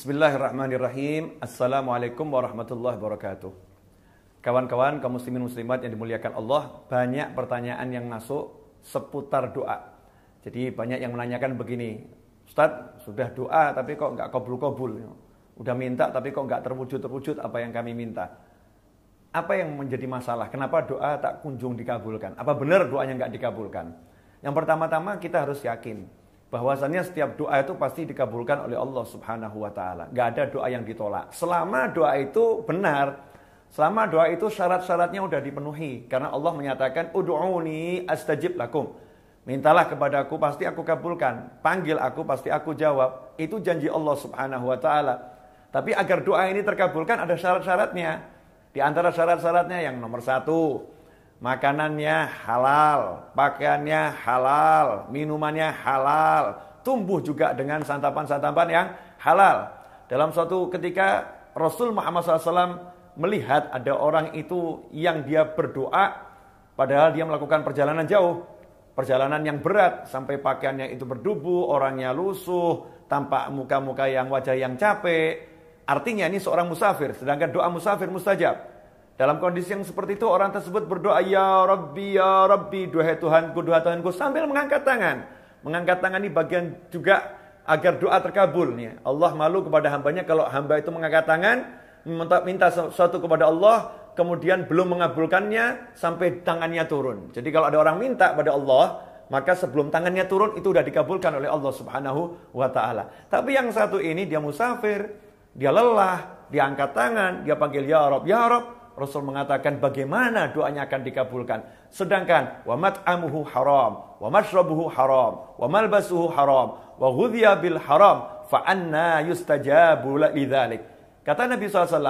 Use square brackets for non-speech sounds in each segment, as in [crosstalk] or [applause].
Bismillahirrahmanirrahim. Assalamualaikum warahmatullahi wabarakatuh. Kawan-kawan kaum muslimin muslimat yang dimuliakan Allah, banyak pertanyaan yang masuk seputar doa. Jadi banyak yang menanyakan begini, Ustadz sudah doa tapi kok nggak kabul-kabul. Udah minta tapi kok nggak terwujud-terwujud apa yang kami minta. Apa yang menjadi masalah? Kenapa doa tak kunjung dikabulkan? Apa benar doanya nggak dikabulkan? Yang pertama-tama kita harus yakin bahwasannya setiap doa itu pasti dikabulkan oleh Allah Subhanahu wa taala. Gak ada doa yang ditolak. Selama doa itu benar, selama doa itu syarat-syaratnya sudah dipenuhi karena Allah menyatakan ud'uni astajib lakum. Mintalah kepadaku pasti aku kabulkan, panggil aku pasti aku jawab. Itu janji Allah Subhanahu wa taala. Tapi agar doa ini terkabulkan ada syarat-syaratnya. Di antara syarat-syaratnya yang nomor satu, Makanannya halal, pakaiannya halal, minumannya halal, tumbuh juga dengan santapan-santapan yang halal. Dalam suatu ketika Rasul Muhammad SAW melihat ada orang itu yang dia berdoa, padahal dia melakukan perjalanan jauh, perjalanan yang berat, sampai pakaiannya itu berdebu, orangnya lusuh, tampak muka-muka yang wajah yang capek. Artinya ini seorang musafir, sedangkan doa musafir mustajab. Dalam kondisi yang seperti itu orang tersebut berdoa ya Rabbi ya Rabbi duhai Tuhanku duhai Tuhanku sambil mengangkat tangan. Mengangkat tangan ini bagian juga agar doa terkabul nih. Allah malu kepada hambanya kalau hamba itu mengangkat tangan minta, minta sesuatu kepada Allah kemudian belum mengabulkannya sampai tangannya turun. Jadi kalau ada orang minta pada Allah maka sebelum tangannya turun itu sudah dikabulkan oleh Allah Subhanahu wa taala. Tapi yang satu ini dia musafir, dia lelah, dia angkat tangan, dia panggil ya Robbi ya Robbi Rasul mengatakan bagaimana doanya akan dikabulkan. Sedangkan wa mat'amuhu haram, wa mashrabuhu haram, wa malbasuhu haram, wa ghudhiya bil haram, fa anna yustajabu lidzalik. Kata Nabi SAW,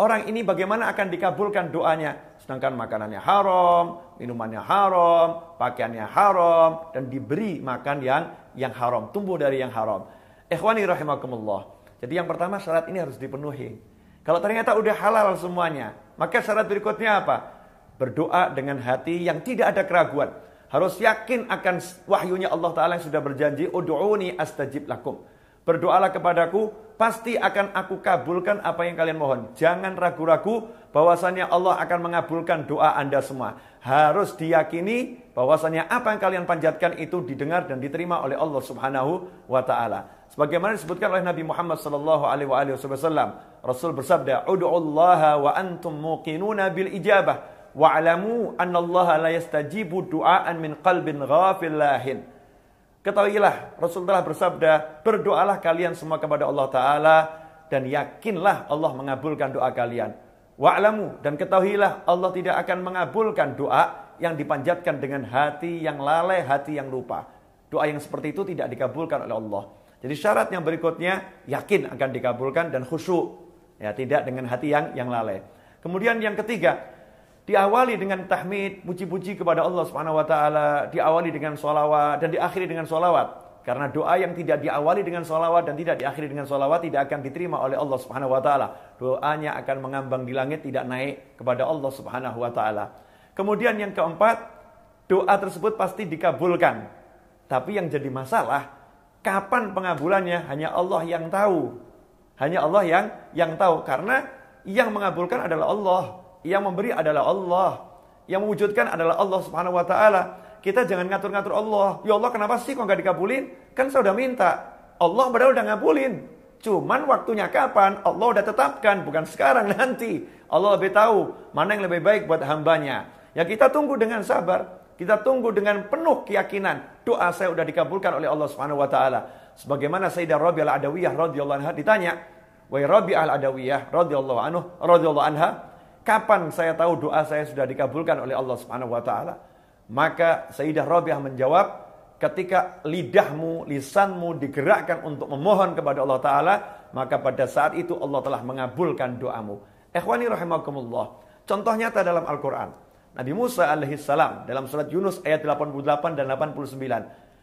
orang ini bagaimana akan dikabulkan doanya sedangkan makanannya haram, minumannya haram, pakaiannya haram dan diberi makan yang yang haram, tumbuh dari yang haram. Ikhwani rahimakumullah. Jadi yang pertama syarat ini harus dipenuhi. Kalau ternyata udah halal semuanya, maka syarat berikutnya apa? Berdoa dengan hati yang tidak ada keraguan. Harus yakin akan wahyunya Allah Ta'ala yang sudah berjanji, Udu'uni astajib lakum. Berdoalah kepadaku, pasti akan aku kabulkan apa yang kalian mohon. Jangan ragu-ragu bahwasannya Allah akan mengabulkan doa Anda semua. Harus diyakini bahwasanya apa yang kalian panjatkan itu didengar dan diterima oleh Allah Subhanahu wa taala. Sebagaimana disebutkan oleh Nabi Muhammad sallallahu alaihi wasallam, Rasul bersabda, "Ud'ullaha wa antum muqinuna bil ijabah wa'lamu anna Allah la yastajibu du'aan min qalbin ghafil lahin." Ketahuilah, Rasul telah bersabda, "Berdoalah kalian semua kepada Allah taala dan yakinlah Allah mengabulkan doa kalian." Wa'lamu dan ketahuilah Allah tidak akan mengabulkan doa yang dipanjatkan dengan hati yang lalai, hati yang lupa. Doa yang seperti itu tidak dikabulkan oleh Allah. Jadi syarat yang berikutnya yakin akan dikabulkan dan khusyuk. Ya, tidak dengan hati yang yang lalai. Kemudian yang ketiga, diawali dengan tahmid, puji-puji kepada Allah Subhanahu wa taala, diawali dengan sholawat dan diakhiri dengan sholawat. Karena doa yang tidak diawali dengan sholawat dan tidak diakhiri dengan sholawat tidak akan diterima oleh Allah Subhanahu wa taala. Doanya akan mengambang di langit tidak naik kepada Allah Subhanahu wa taala. Kemudian yang keempat, doa tersebut pasti dikabulkan. Tapi yang jadi masalah, kapan pengabulannya hanya Allah yang tahu. Hanya Allah yang yang tahu karena yang mengabulkan adalah Allah, yang memberi adalah Allah, yang mewujudkan adalah Allah Subhanahu wa taala. Kita jangan ngatur-ngatur Allah. Ya Allah, kenapa sih kok nggak dikabulin? Kan saya udah minta. Allah padahal udah ngabulin. Cuman waktunya kapan? Allah udah tetapkan, bukan sekarang [laughs] nanti. Allah lebih tahu mana yang lebih baik buat hambanya. Ya kita tunggu dengan sabar, kita tunggu dengan penuh keyakinan. Doa saya sudah dikabulkan oleh Allah Subhanahu wa taala. Sebagaimana Sayyidah Rabi al-Adawiyah radhiyallahu anha ditanya, "Wa Rabi al-Adawiyah radhiyallahu anhu radhiyallahu anha, kapan saya tahu doa saya sudah dikabulkan oleh Allah Subhanahu wa taala?" Maka Sayyidah Rabi'ah menjawab, ketika lidahmu, lisanmu digerakkan untuk memohon kepada Allah Ta'ala, maka pada saat itu Allah telah mengabulkan doamu. Ikhwani rahimakumullah. Contohnya nyata dalam Al-Quran. Nabi Musa alaihissalam dalam surat Yunus ayat 88 dan 89.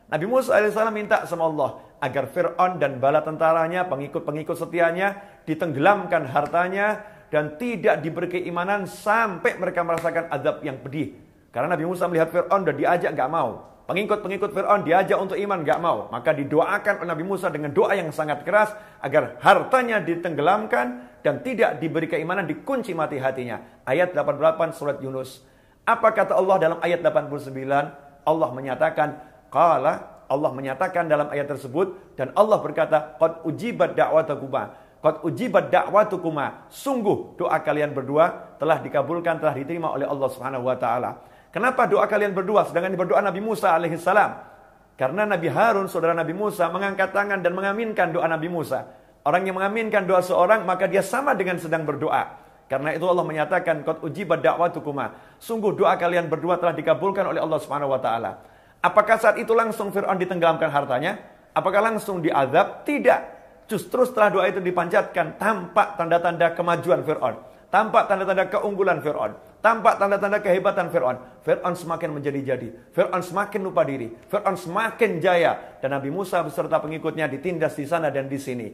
Nabi Musa alaihissalam minta sama Allah agar Fir'aun dan bala tentaranya, pengikut-pengikut setianya, ditenggelamkan hartanya, dan tidak diberi keimanan sampai mereka merasakan azab yang pedih. Karena Nabi Musa melihat Fir'aun dan diajak nggak mau. Pengikut-pengikut Fir'aun diajak untuk iman nggak mau. Maka didoakan oleh Nabi Musa dengan doa yang sangat keras agar hartanya ditenggelamkan dan tidak diberi keimanan dikunci mati hatinya. Ayat 88 surat Yunus. Apa kata Allah dalam ayat 89? Allah menyatakan, kala Allah menyatakan dalam ayat tersebut, dan Allah berkata, Qad ujibat da'watakuma. Qad ujibat da'watukuma. Sungguh doa kalian berdua telah dikabulkan, telah diterima oleh Allah Subhanahu wa taala. Kenapa doa kalian berdua sedangkan berdoa Nabi Musa alaihissalam? Karena Nabi Harun, saudara Nabi Musa, mengangkat tangan dan mengaminkan doa Nabi Musa. Orang yang mengaminkan doa seorang, maka dia sama dengan sedang berdoa. Karena itu Allah menyatakan qad ujibat da'watukuma. Sungguh doa kalian berdua telah dikabulkan oleh Allah Subhanahu wa taala. Apakah saat itu langsung Firaun ditenggelamkan hartanya? Apakah langsung diazab? Tidak. Justru setelah doa itu dipanjatkan tampak tanda-tanda kemajuan Firaun, tampak tanda-tanda keunggulan Firaun, tampak tanda-tanda kehebatan Firaun. Firaun semakin menjadi-jadi, Firaun semakin lupa diri, Firaun semakin jaya dan Nabi Musa beserta pengikutnya ditindas di sana dan di sini.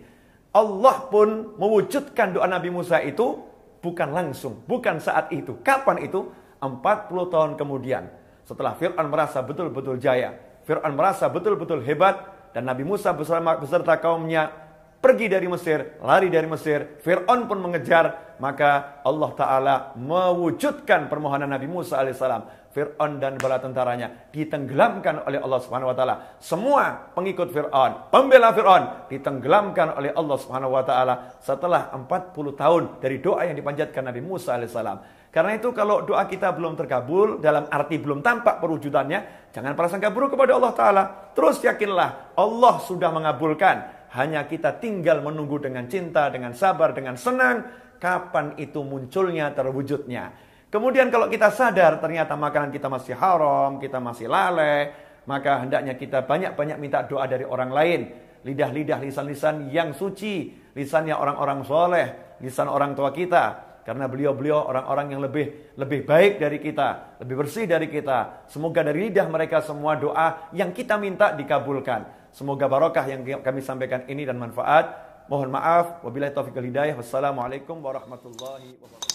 Allah pun mewujudkan doa Nabi Musa itu bukan langsung, bukan saat itu. Kapan itu? 40 tahun kemudian. Setelah Fir'aun merasa betul-betul jaya, Fir'aun merasa betul-betul hebat, dan Nabi Musa beserta kaumnya pergi dari Mesir, lari dari Mesir, Fir'aun pun mengejar, maka Allah Ta'ala mewujudkan permohonan Nabi Musa alaihissalam. Fir'aun dan bala tentaranya ditenggelamkan oleh Allah Subhanahu wa taala. Semua pengikut Fir'aun, pembela Fir'aun ditenggelamkan oleh Allah Subhanahu wa taala setelah 40 tahun dari doa yang dipanjatkan Nabi Musa alaihissalam. Karena itu kalau doa kita belum terkabul dalam arti belum tampak perwujudannya, jangan prasangka buruk kepada Allah taala. Terus yakinlah Allah sudah mengabulkan hanya kita tinggal menunggu dengan cinta, dengan sabar, dengan senang. Kapan itu munculnya, terwujudnya. Kemudian kalau kita sadar ternyata makanan kita masih haram, kita masih lalai. Maka hendaknya kita banyak-banyak minta doa dari orang lain. Lidah-lidah, lisan-lisan yang suci. Lisannya orang-orang soleh, lisan orang tua kita karena beliau-beliau orang-orang yang lebih lebih baik dari kita, lebih bersih dari kita. Semoga dari lidah mereka semua doa yang kita minta dikabulkan. Semoga barokah yang kami sampaikan ini dan manfaat. Mohon maaf. Wabillahi taufiq hidayah. Wassalamualaikum warahmatullahi wabarakatuh.